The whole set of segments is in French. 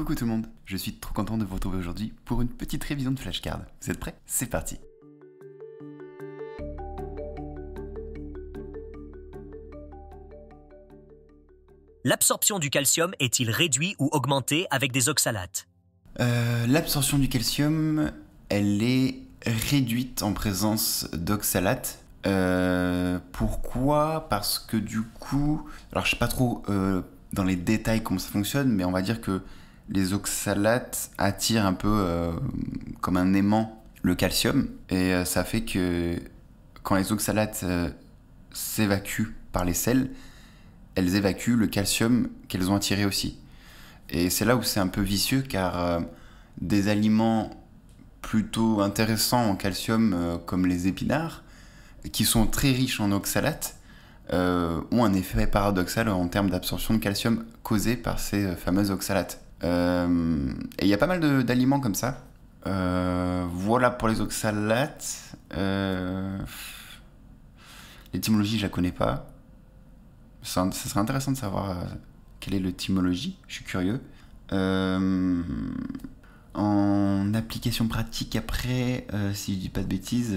Coucou tout le monde, je suis trop content de vous retrouver aujourd'hui pour une petite révision de flashcard. Vous êtes prêts C'est parti L'absorption du calcium est-il réduite ou augmentée avec des oxalates euh, L'absorption du calcium, elle est réduite en présence d'oxalates. Euh, pourquoi Parce que du coup, alors je sais pas trop euh, dans les détails comment ça fonctionne, mais on va dire que les oxalates attirent un peu euh, comme un aimant le calcium et euh, ça fait que quand les oxalates euh, s'évacuent par les selles, elles évacuent le calcium qu'elles ont attiré aussi. Et c'est là où c'est un peu vicieux car des aliments plutôt intéressants en calcium comme les épinards, qui sont très riches en oxalates, ont un effet paradoxal en termes d'absorption de calcium causé par ces fameuses oxalates. Euh, et il y a pas mal d'aliments comme ça. Euh, voilà pour les oxalates. Euh, l'étymologie, je la connais pas. Ça, serait intéressant de savoir quelle est l'étymologie. Je suis curieux. en application pratique, après, si je dis pas de bêtises,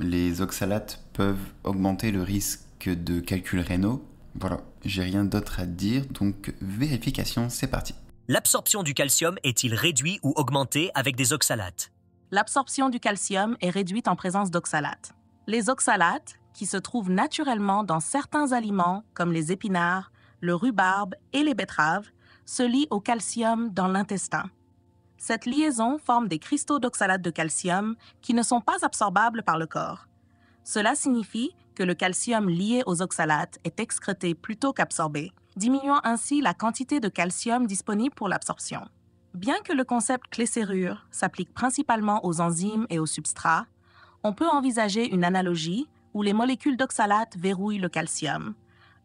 les oxalates peuvent augmenter le risque de calculs rénaux. Voilà, j'ai rien d'autre à dire, donc vérification, c'est parti. L'absorption du calcium est-il réduite ou augmentée avec des oxalates L'absorption du calcium est réduite en présence d'oxalates. Les oxalates, qui se trouvent naturellement dans certains aliments comme les épinards, le rhubarbe et les betteraves, se lient au calcium dans l'intestin. Cette liaison forme des cristaux d'oxalate de calcium qui ne sont pas absorbables par le corps. Cela signifie que le calcium lié aux oxalates est excrété plutôt qu'absorbé diminuant ainsi la quantité de calcium disponible pour l'absorption. Bien que le concept clé-serrure s'applique principalement aux enzymes et aux substrats, on peut envisager une analogie où les molécules d'oxalate verrouillent le calcium,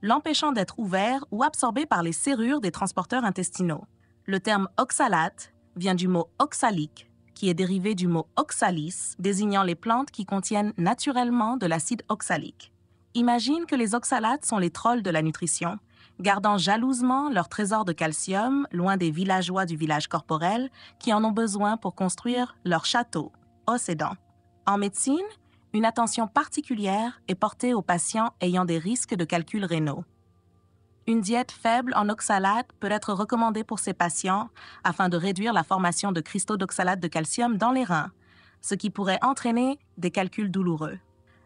l'empêchant d'être ouvert ou absorbé par les serrures des transporteurs intestinaux. Le terme oxalate vient du mot oxalique, qui est dérivé du mot oxalis, désignant les plantes qui contiennent naturellement de l'acide oxalique. Imagine que les oxalates sont les trolls de la nutrition gardant jalousement leur trésor de calcium loin des villageois du village corporel qui en ont besoin pour construire leur château, ossédant En médecine, une attention particulière est portée aux patients ayant des risques de calculs rénaux. Une diète faible en oxalate peut être recommandée pour ces patients afin de réduire la formation de cristaux d'oxalate de calcium dans les reins, ce qui pourrait entraîner des calculs douloureux.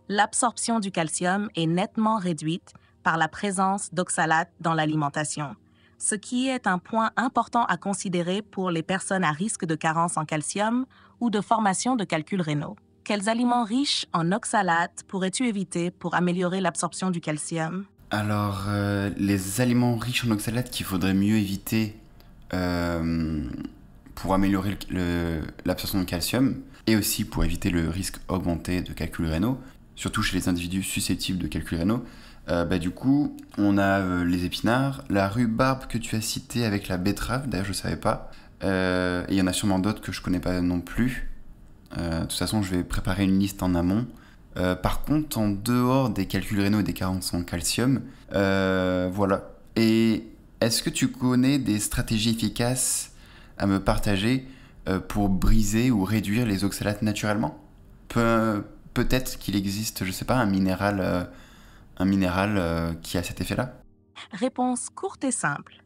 L'absorption du calcium est nettement réduite par la présence d'oxalate dans l'alimentation, ce qui est un point important à considérer pour les personnes à risque de carence en calcium ou de formation de calculs rénaux. Quels aliments riches en oxalate pourrais-tu éviter pour améliorer l'absorption du calcium Alors, euh, les aliments riches en oxalate qu'il faudrait mieux éviter euh, pour améliorer l'absorption de calcium et aussi pour éviter le risque augmenté de calculs rénaux, surtout chez les individus susceptibles de calculs rénaux, euh, bah, du coup, on a euh, les épinards, la rhubarbe que tu as citée avec la betterave, d'ailleurs je ne savais pas, euh, et il y en a sûrement d'autres que je ne connais pas non plus. de toute façon, je vais préparer une liste en amont. par contre, en dehors des calculs rénaux et des carences en calcium, voilà. Et est-ce que tu connais des stratégies efficaces à me partager pour briser ou réduire les oxalates naturellement peu, peut-être qu'il existe, je sais pas, un minéral, euh, un minéral euh, qui a cet effet-là Réponse courte et simple.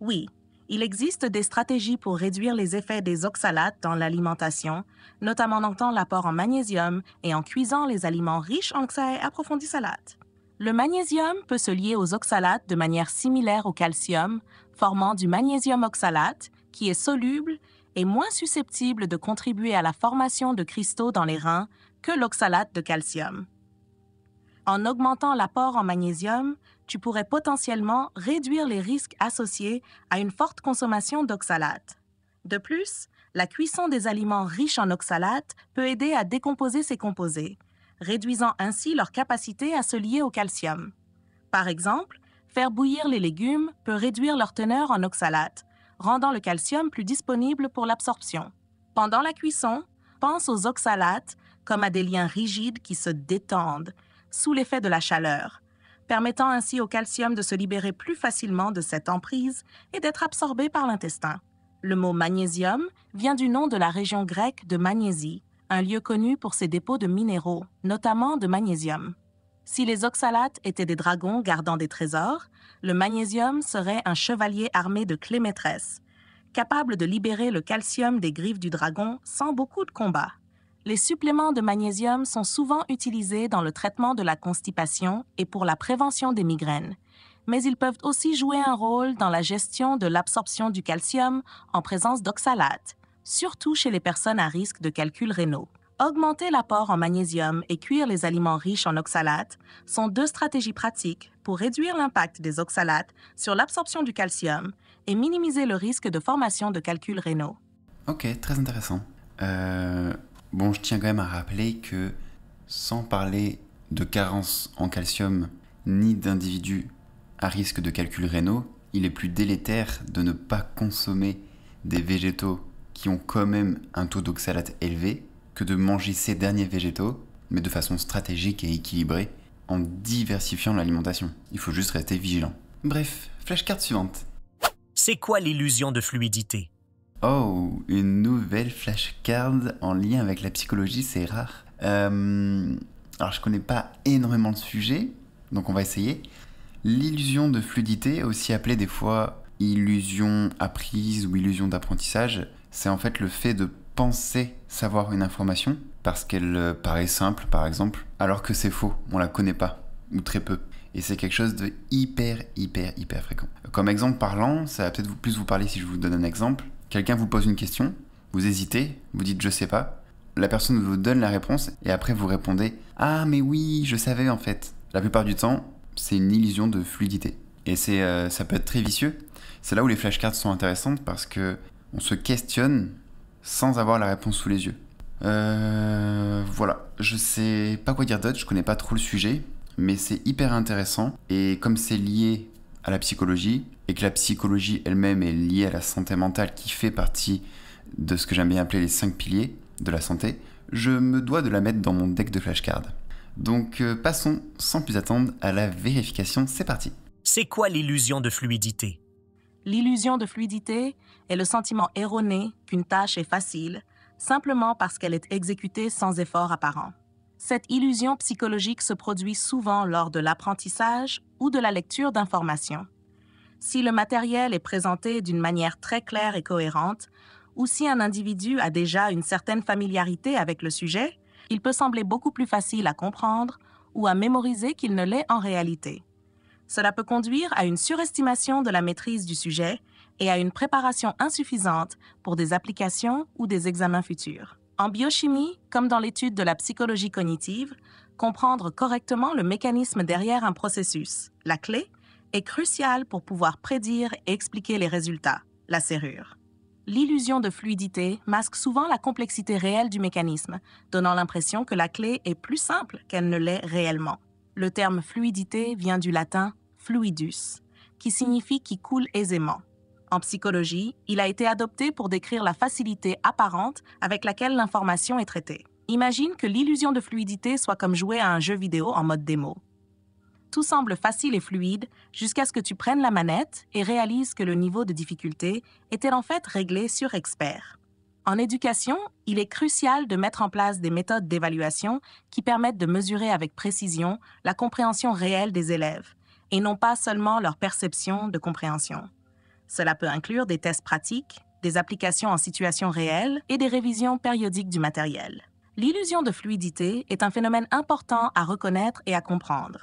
Oui, il existe des stratégies pour réduire les effets des oxalates dans l'alimentation, notamment en augmentant l'apport en magnésium et en cuisant les aliments riches en oxalates Le magnésium peut se lier aux oxalates de manière similaire au calcium, formant du magnésium oxalate qui est soluble et moins susceptible de contribuer à la formation de cristaux dans les reins que l'oxalate de calcium. En augmentant l'apport en magnésium, tu pourrais potentiellement réduire les risques associés à une forte consommation d'oxalate. De plus, la cuisson des aliments riches en oxalate peut aider à décomposer ces composés, réduisant ainsi leur capacité à se lier au calcium. Par exemple, faire bouillir les légumes peut réduire leur teneur en oxalate, rendant le calcium plus disponible pour l'absorption. Pendant la cuisson, pense aux oxalates comme à des liens rigides qui se détendent sous l'effet de la chaleur, permettant ainsi au calcium de se libérer plus facilement de cette emprise et d'être absorbé par l'intestin. Le mot magnésium vient du nom de la région grecque de Magnésie, un lieu connu pour ses dépôts de minéraux, notamment de magnésium. Si les oxalates étaient des dragons gardant des trésors, le magnésium serait un chevalier armé de clés maîtresses, capable de libérer le calcium des griffes du dragon sans beaucoup de combats les suppléments de magnésium sont souvent utilisés dans le traitement de la constipation et pour la prévention des migraines, mais ils peuvent aussi jouer un rôle dans la gestion de l'absorption du calcium en présence d'oxalate, surtout chez les personnes à risque de calculs rénaux. Augmenter l'apport en magnésium et cuire les aliments riches en oxalates sont deux stratégies pratiques pour réduire l'impact des oxalates sur l'absorption du calcium et minimiser le risque de formation de calculs rénaux. Ok, très intéressant. Euh, Bon, je tiens quand même à rappeler que sans parler de carence en calcium ni d'individus à risque de calculs rénaux, il est plus délétère de ne pas consommer des végétaux qui ont quand même un taux d'oxalate élevé que de manger ces derniers végétaux, mais de façon stratégique et équilibrée, en diversifiant l'alimentation. Il faut juste rester vigilant. Bref, flashcard suivante. C'est quoi l'illusion de fluidité Oh, une nouvelle flashcard en lien avec la psychologie, c'est rare. Euh, alors je connais pas énormément le sujet, donc on va essayer. L'illusion de fluidité, aussi appelée des fois illusion apprise ou illusion d'apprentissage, c'est en fait le fait de penser savoir une information parce qu'elle euh, paraît simple, par exemple, alors que c'est faux, on la connaît pas, ou très peu. Et c'est quelque chose de hyper, hyper, hyper fréquent. Comme exemple parlant, ça va peut-être plus vous parler si je vous donne un exemple. Quelqu'un vous pose une question, vous hésitez, vous dites je sais pas, la personne vous donne la réponse et après vous répondez Ah mais oui, je savais en fait. La plupart du temps, c'est une illusion de fluidité. Et euh, ça peut être très vicieux. C'est là où les flashcards sont intéressantes parce que on se questionne sans avoir la réponse sous les yeux. Euh, voilà, je sais pas quoi dire d'autre, je connais pas trop le sujet, mais c'est hyper intéressant. Et comme c'est lié à la psychologie et que la psychologie elle-même est liée à la santé mentale qui fait partie de ce que j'aime bien appeler les cinq piliers de la santé, je me dois de la mettre dans mon deck de flashcards. Donc euh, passons sans plus attendre à la vérification, c'est parti. C'est quoi l'illusion de fluidité L'illusion de fluidité est le sentiment erroné qu'une tâche est facile simplement parce qu'elle est exécutée sans effort apparent. Cette illusion psychologique se produit souvent lors de l'apprentissage ou de la lecture d'informations. Si le matériel est présenté d'une manière très claire et cohérente, ou si un individu a déjà une certaine familiarité avec le sujet, il peut sembler beaucoup plus facile à comprendre ou à mémoriser qu'il ne l'est en réalité. Cela peut conduire à une surestimation de la maîtrise du sujet et à une préparation insuffisante pour des applications ou des examens futurs. En biochimie, comme dans l'étude de la psychologie cognitive, comprendre correctement le mécanisme derrière un processus, la clé, est crucial pour pouvoir prédire et expliquer les résultats, la serrure. L'illusion de fluidité masque souvent la complexité réelle du mécanisme, donnant l'impression que la clé est plus simple qu'elle ne l'est réellement. Le terme fluidité vient du latin fluidus, qui signifie qui coule aisément. En psychologie, il a été adopté pour décrire la facilité apparente avec laquelle l'information est traitée. Imagine que l'illusion de fluidité soit comme jouer à un jeu vidéo en mode démo. Tout semble facile et fluide jusqu'à ce que tu prennes la manette et réalises que le niveau de difficulté était en fait réglé sur expert. En éducation, il est crucial de mettre en place des méthodes d'évaluation qui permettent de mesurer avec précision la compréhension réelle des élèves et non pas seulement leur perception de compréhension. Cela peut inclure des tests pratiques, des applications en situation réelle et des révisions périodiques du matériel. L'illusion de fluidité est un phénomène important à reconnaître et à comprendre,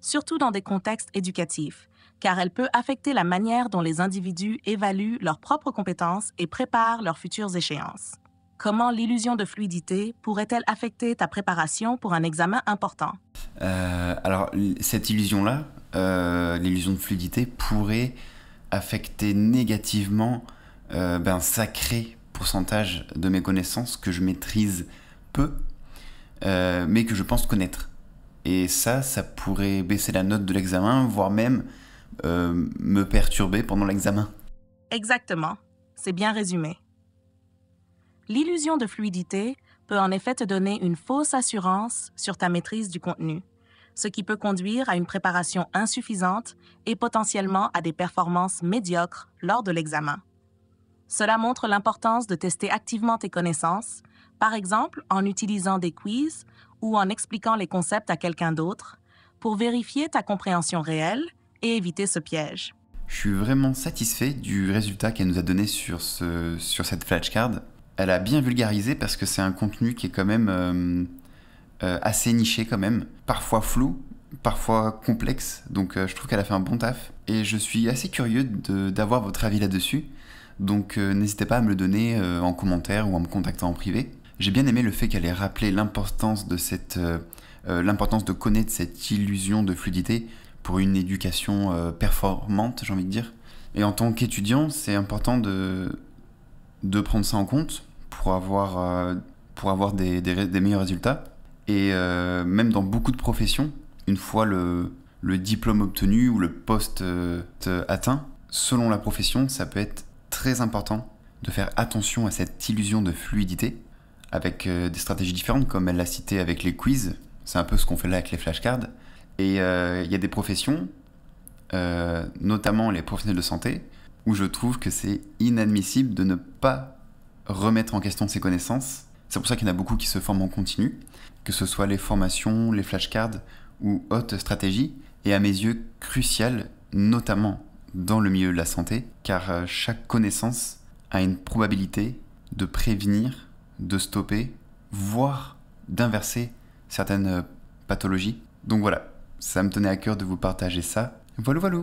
surtout dans des contextes éducatifs, car elle peut affecter la manière dont les individus évaluent leurs propres compétences et préparent leurs futures échéances. Comment l'illusion de fluidité pourrait-elle affecter ta préparation pour un examen important euh, Alors, cette illusion-là, euh, l'illusion de fluidité, pourrait affecter négativement un euh, ben, sacré pourcentage de mes connaissances que je maîtrise peu, euh, mais que je pense connaître. Et ça, ça pourrait baisser la note de l'examen, voire même euh, me perturber pendant l'examen. Exactement, c'est bien résumé. L'illusion de fluidité peut en effet te donner une fausse assurance sur ta maîtrise du contenu ce qui peut conduire à une préparation insuffisante et potentiellement à des performances médiocres lors de l'examen. Cela montre l'importance de tester activement tes connaissances, par exemple en utilisant des quiz ou en expliquant les concepts à quelqu'un d'autre, pour vérifier ta compréhension réelle et éviter ce piège. Je suis vraiment satisfait du résultat qu'elle nous a donné sur, ce, sur cette flashcard. Elle a bien vulgarisé parce que c'est un contenu qui est quand même... Euh, euh, assez nichée quand même, parfois flou, parfois complexe, donc euh, je trouve qu'elle a fait un bon taf. Et je suis assez curieux d'avoir votre avis là-dessus, donc euh, n'hésitez pas à me le donner en commentaire ou en me contactant en privé. J'ai bien aimé le fait qu'elle ait rappelé l'importance de cette... l'importance de connaître cette illusion de fluidité pour une éducation performante, j'ai envie de dire. Et en tant qu'étudiant, c'est important de, de prendre ça en compte pour avoir, pour avoir des, des meilleurs résultats. Et euh, même dans beaucoup de professions, une fois le, le diplôme obtenu ou le poste euh, atteint, selon la profession, ça peut être très important de faire attention à cette illusion de fluidité avec euh, des stratégies différentes, comme elle l'a cité avec les quiz. C'est un peu ce qu'on fait là avec les flashcards. Et il y a des professions, notamment les professionnels de santé, où je trouve que c'est inadmissible de ne pas remettre en question ses connaissances c'est pour ça qu'il y en a beaucoup qui se forment en continu, que ce soit les formations, les flashcards ou autres stratégies. Et à mes yeux crucial, notamment dans le milieu de la santé, car euh, chaque connaissance a une probabilité de prévenir, de stopper, voire d'inverser certaines euh, pathologies. Donc voilà, ça me tenait à cœur de vous partager ça. Voilà, voilà